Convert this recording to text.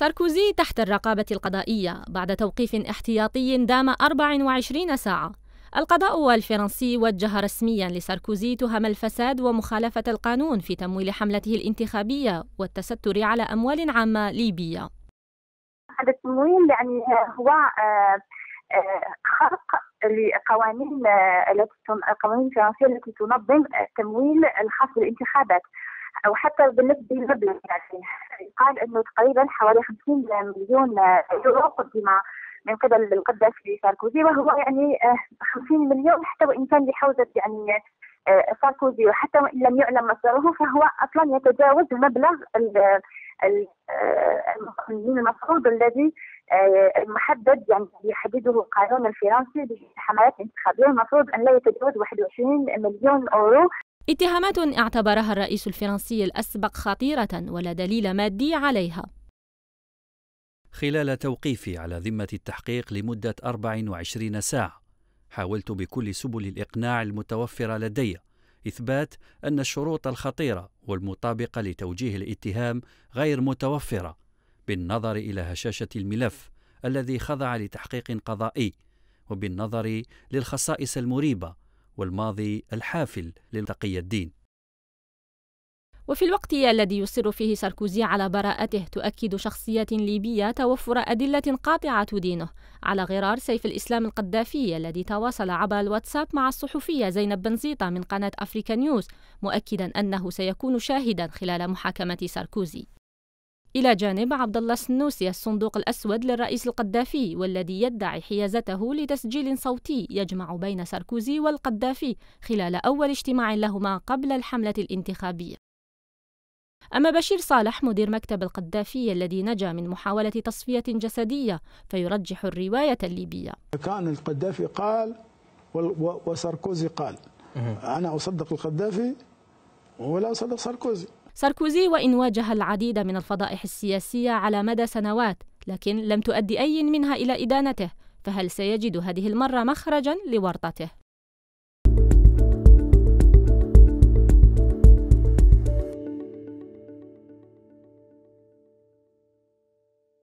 ساركوزي تحت الرقابة القضائية بعد توقيف احتياطي دام 24 ساعة القضاء الفرنسي وجه رسميا لساركوزي تهم الفساد ومخالفة القانون في تمويل حملته الانتخابية والتستر على أموال عامة ليبية هذا التمويل يعني هو آه، آه، خرق لقوانين آه، التي القوانين الفرنسيه التي تنظم آه، تمويل الخاص بالانتخابات او حتى بالنسبه للمبلغ يعني قال انه تقريبا حوالي 50 مليون آه، يورو قدم من قبل القداسي ساركوزي وهو يعني 50 مليون حتى وان كان لحوزه يعني ساركوزي وحتى وان لم يعلم مصدره فهو اصلا يتجاوز المبلغ آه، المخرجين المفروض الذي آه، المحدد يعني يحدده القانون الفرنسي بحملات انتخابية المفروض ان لا يتجاوز 21 مليون اورو اتهامات اعتبرها الرئيس الفرنسي الاسبق خطيره ولا دليل مادي عليها خلال توقيفي على ذمه التحقيق لمده 24 ساعه حاولت بكل سبل الاقناع المتوفره لدي إثبات أن الشروط الخطيرة والمطابقة لتوجيه الاتهام غير متوفرة بالنظر إلى هشاشة الملف الذي خضع لتحقيق قضائي وبالنظر للخصائص المريبة والماضي الحافل لتقي الدين وفي الوقت الذي يصر فيه ساركوزي على براءته تؤكد شخصيات ليبية توفر أدلة قاطعة دينه على غرار سيف الإسلام القذافي الذي تواصل عبر الواتساب مع الصحفية زينب بنزيطة من قناة أفريكا نيوز مؤكدا أنه سيكون شاهدا خلال محاكمة ساركوزي إلى جانب عبد الله السنوسي الصندوق الأسود للرئيس القذافي والذي يدعي حيازته لتسجيل صوتي يجمع بين ساركوزي والقذافي خلال أول اجتماع لهما قبل الحملة الانتخابية أما بشير صالح مدير مكتب القذافي الذي نجا من محاولة تصفية جسدية فيرجح الرواية الليبية كان القذافي قال وساركوزي قال أنا أصدق القذافي ولا أصدق ساركوزي ساركوزي وإن واجه العديد من الفضائح السياسية على مدى سنوات لكن لم تؤدي أي منها إلى إدانته فهل سيجد هذه المرة مخرجا لورطته؟